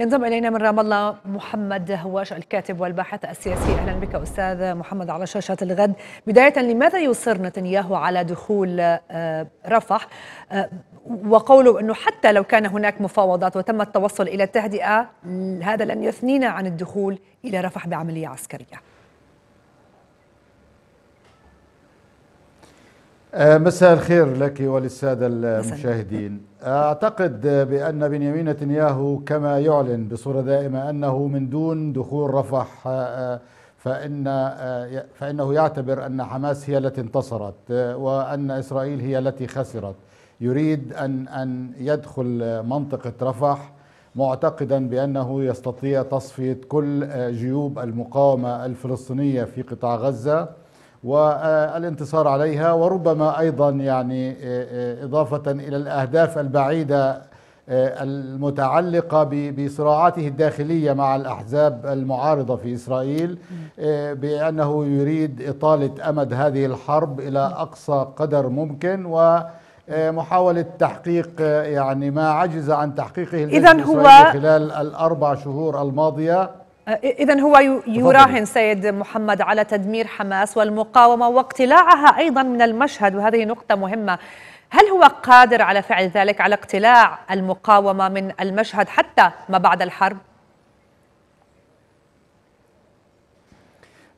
ينضم الينا من رام الله محمد هواش الكاتب والباحث السياسي اهلا بك استاذ محمد على شاشه الغد بدايه لماذا يصر نتنياهو على دخول آه، رفح آه، وقوله انه حتى لو كان هناك مفاوضات وتم التوصل الى التهدئه هذا لن يثنينا عن الدخول الى رفح بعمليه عسكريه آه، مساء الخير لك وللسادة المشاهدين أعتقد بأن بنيامين نتنياهو كما يعلن بصورة دائمة أنه من دون دخول رفح آه، فإن آه، فإنه يعتبر أن حماس هي التي انتصرت وأن إسرائيل هي التي خسرت يريد أن أن يدخل منطقة رفح معتقدا بأنه يستطيع تصفية كل جيوب المقاومة الفلسطينية في قطاع غزة والانتصار عليها وربما ايضا يعني آه، آه، اضافه الى الاهداف البعيده آه، المتعلقه بصراعاته الداخليه مع الاحزاب المعارضه في اسرائيل بانه يريد اطاله امد هذه الحرب الى اقصى قدر ممكن و محاولة تحقيق يعني ما عجز عن تحقيقه إذا هو خلال الأربع شهور الماضية آه، إذا هو يراهن سيد محمد على تدمير حماس والمقاومة واقتلاعها أيضا من المشهد وهذه نقطة مهمة هل هو قادر على فعل ذلك على اقتلاع المقاومة من المشهد حتى ما بعد الحرب؟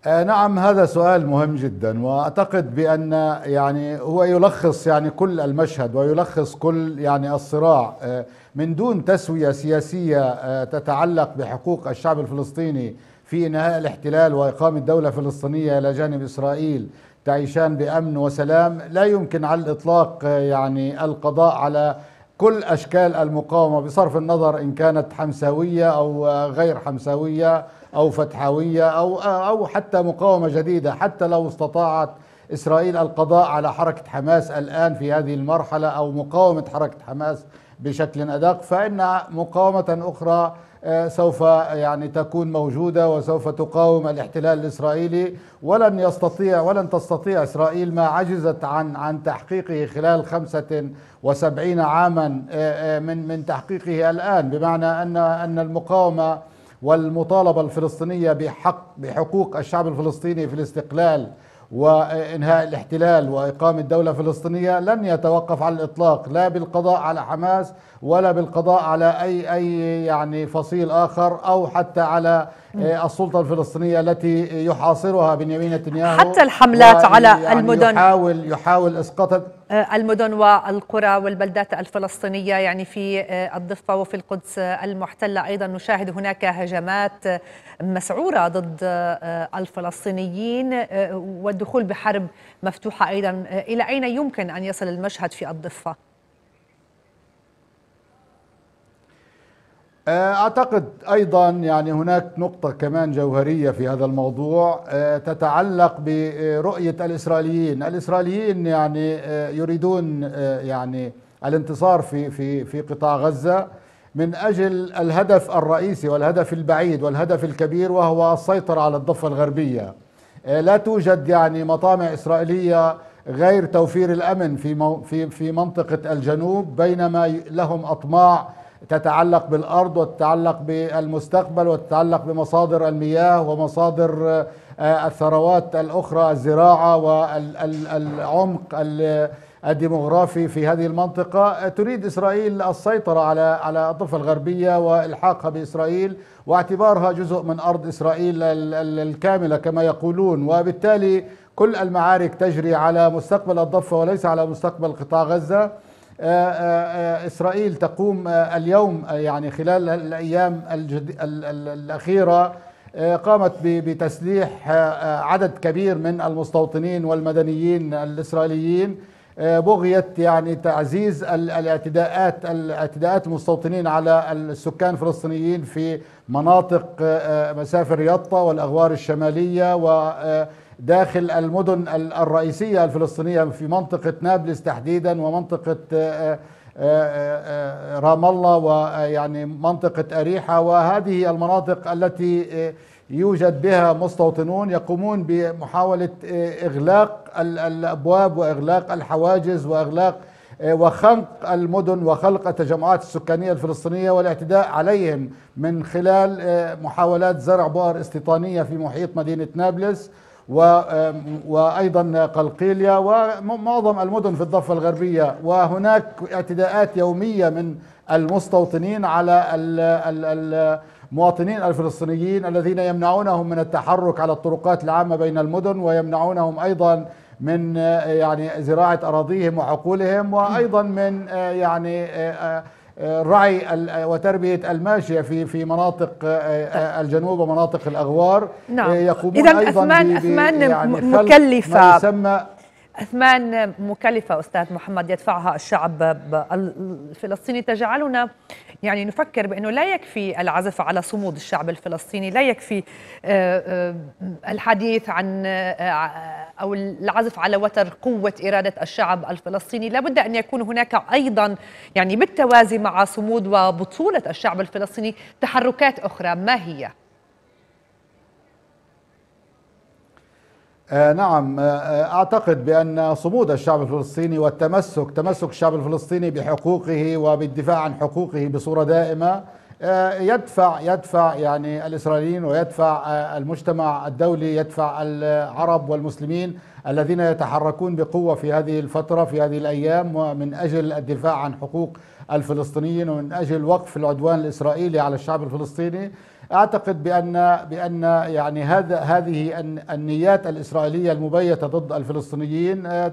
آه نعم هذا سؤال مهم جدا واعتقد بان يعني هو يلخص يعني كل المشهد ويلخص كل يعني الصراع آه من دون تسويه سياسيه آه، تتعلق بحقوق الشعب الفلسطيني في انهاء الاحتلال واقامه دوله فلسطينيه الى جانب اسرائيل تعيشان بامن وسلام لا يمكن على الاطلاق آه، يعني القضاء على كل اشكال المقاومه بصرف النظر ان كانت حمساويه او آه، غير حمساويه او فتحاويه او او حتى مقاومه جديده حتى لو استطاعت اسرائيل القضاء على حركه حماس الان في هذه المرحله او مقاومه حركه حماس بشكل أدق فإن مقاومة أخرى آه، سوف آه، يعني تكون موجودة وسوف تقاوم الاحتلال الإسرائيلي ولن يستطيع ولن تستطيع إسرائيل ما عجزت عن عن تحقيقه خلال 75 عاما آه، من من تحقيقه الآن بمعنى أن أن المقاومة والمطالبة الفلسطينية بحق بحقوق الشعب الفلسطيني في الاستقلال وانهاء الاحتلال واقامه دوله فلسطينيه لن يتوقف على الاطلاق لا بالقضاء على حماس ولا بالقضاء على اي اي يعني فصيل اخر او حتى على إيه، السلطة الفلسطينية التي يحاصرها بنيامين نتنياهو حتى الحملات على يعني المدن يحاول يحاول اسقاط آه، المدن والقرى والبلدات الفلسطينية يعني في آه، الضفة وفي القدس المحتلة أيضا نشاهد هناك هجمات مسعورة ضد آه، الفلسطينيين والدخول بحرب مفتوحة أيضا إلى أين يمكن أن يصل المشهد في الضفة؟ آه، اعتقد ايضا يعني هناك نقطه كمان جوهريه في هذا الموضوع آه، تتعلق برؤيه الاسرائيليين الاسرائيليين يعني آه، يريدون يعني الانتصار في في في قطاع غزه من اجل الهدف الرئيسي والهدف البعيد والهدف الكبير وهو السيطره على الضفه الغربيه لا توجد يعني مطامع اسرائيليه غير توفير الامن في في في منطقه الجنوب بينما لهم اطماع تتعلق بالارض وتتعلق بالمستقبل وتتعلق بمصادر المياه ومصادر آه، الثروات الاخرى الزراعه والعمق الديموغرافي في هذه المنطقه تريد اسرائيل السيطره على على الضفه الغربيه والحاقها باسرائيل واعتبارها جزء من ارض اسرائيل الكامله كما يقولون وبالتالي كل المعارك تجري على مستقبل الضفه وليس على مستقبل قطاع غزه آه، آه، آه، إسرائيل تقوم اليوم يعني خلال الأيام الأخيرة قامت بتسليح عدد كبير من المستوطنين والمدنيين الإسرائيليين بغية يعني تعزيز الاعتداءات الاعتداءات المستوطنين على السكان الفلسطينيين في مناطق مسافر يطا والأغوار الشمالية و داخل المدن الرئيسية الفلسطينية في منطقة نابلس تحديدا ومنطقة آه، آه، آه، رام الله ويعني منطقة أريحة وهذه المناطق التي يوجد بها مستوطنون يقومون بمحاولة إغلاق الأبواب وإغلاق الحواجز وإغلاق وخنق المدن وخلق التجمعات السكانية الفلسطينية والاعتداء عليهم من خلال محاولات زرع بؤر استيطانية في محيط مدينة نابلس وأيضا قلقيليا ومعظم المدن في الضفة الغربية وهناك اعتداءات يومية من المستوطنين على المواطنين الفلسطينيين الذين يمنعونهم من التحرك على الطرقات العامة بين المدن ويمنعونهم أيضا من آه، يعني زراعة أراضيهم وعقولهم وأيضا من آه، يعني آه، رعي وتربية الماشية في في مناطق آه، آه، الجنوب ومناطق الأغوار نعم. آه، يقومون إذن أيضا أثمان, أثمان يعني مكلفة ما يسمى أثمان مكلفة أستاذ محمد يدفعها الشعب الفلسطيني تجعلنا يعني نفكر بأنه لا يكفي العزف على صمود الشعب الفلسطيني لا يكفي آه، آه، الحديث عن آه، أو العزف على وتر قوة إرادة الشعب الفلسطيني لابد أن يكون هناك أيضا يعني بالتوازي مع صمود وبطولة الشعب الفلسطيني تحركات أخرى ما هي؟ آه نعم آه،, آه أعتقد بأن صمود الشعب الفلسطيني والتمسك تمسك الشعب الفلسطيني بحقوقه وبالدفاع عن حقوقه بصورة دائمة آه يدفع يدفع يعني الإسرائيليين ويدفع آه، المجتمع الدولي يدفع العرب والمسلمين الذين يتحركون بقوة في هذه الفترة في هذه الأيام ومن أجل الدفاع عن حقوق الفلسطينيين ومن اجل وقف العدوان الاسرائيلي على الشعب الفلسطيني اعتقد بان بان يعني هذا هذه النيات الاسرائيليه المبيته ضد الفلسطينيين آه،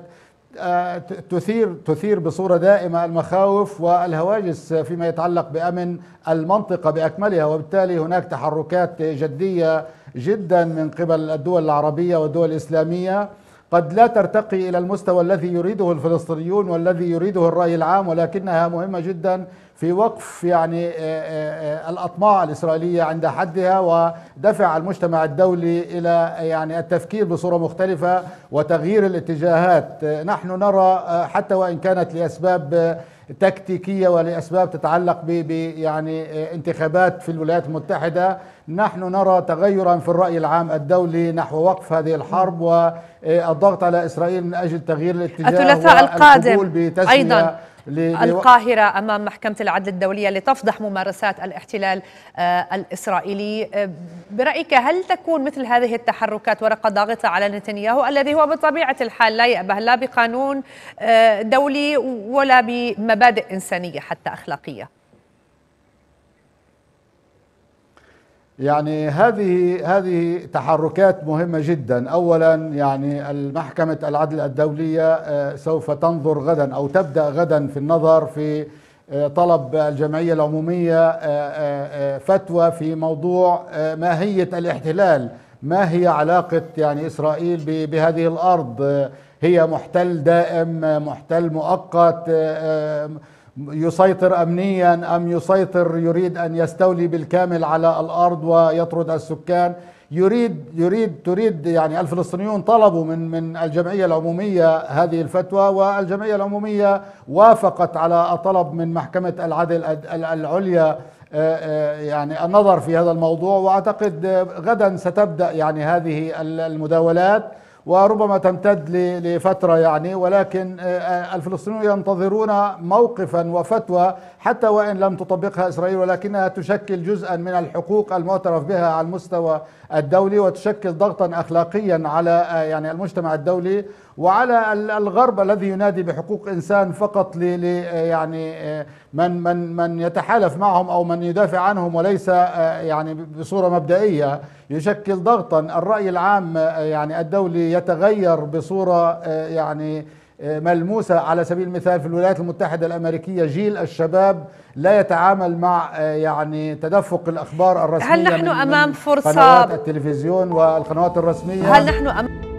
آه، تثير تثير بصوره دائمه المخاوف والهواجس فيما يتعلق بامن المنطقه باكملها وبالتالي هناك تحركات جديه جدا من قبل الدول العربيه والدول الاسلاميه قد لا ترتقي إلى المستوى الذي يريده الفلسطينيون والذي يريده الرأي العام ولكنها مهمة جدا في وقف يعني آه، آه، آه، الأطماع الإسرائيلية عند حدها ودفع المجتمع الدولي إلى يعني التفكير بصورة مختلفة وتغيير الاتجاهات نحن نرى حتى وإن كانت لأسباب تكتيكيه ولاسباب تتعلق ب يعني آه، انتخابات في الولايات المتحده نحن نرى تغيرا في الراي العام الدولي نحو وقف هذه الحرب والضغط على اسرائيل من اجل تغيير الاتجاه الثلاثاء القادم ايضا القاهرة أمام محكمة العدل الدولية لتفضح ممارسات الاحتلال آه، الإسرائيلي آه، برأيك هل تكون مثل هذه التحركات ورقة ضاغطة على نتنياهو الذي هو بطبيعة الحال لا يأبه لا بقانون آه، دولي ولا بمبادئ إنسانية حتى أخلاقية يعني هذه هذه تحركات مهمة جدا أولا يعني المحكمة العدل الدولية آه، سوف تنظر غدا أو تبدأ غدا في النظر في آه، طلب الجمعية العمومية آه، فتوى في موضوع ماهية الاحتلال ما هي علاقة يعني إسرائيل بهذه الأرض هي محتل دائم محتل مؤقت يسيطر امنيا ام يسيطر يريد ان يستولي بالكامل على الارض ويطرد السكان يريد يريد تريد يعني الفلسطينيون طلبوا من من الجمعيه العموميه هذه الفتوى والجمعيه العموميه وافقت على طلب من محكمه العدل العليا آه، آه، يعني النظر في هذا الموضوع واعتقد غدا ستبدا يعني هذه المداولات وربما تمتد لفترة يعني ولكن آه، آه، الفلسطينيون ينتظرون موقفا وفتوى حتى وإن لم تطبقها إسرائيل ولكنها تشكل جزءا من الحقوق المعترف بها على المستوى الدولي وتشكل ضغطا اخلاقيا على يعني المجتمع الدولي وعلى الغرب الذي ينادي بحقوق انسان فقط ل يعني من من من يتحالف معهم او من يدافع عنهم وليس يعني بصوره مبدئيه يشكل ضغطا الراي العام يعني الدولي يتغير بصوره يعني ملموسة على سبيل المثال في الولايات المتحدة الأمريكية جيل الشباب لا يتعامل مع آه، يعني تدفق الأخبار الرسمية هل نحن أمام فرصة قنوات التلفزيون والقنوات الرسمية هل نحن أمام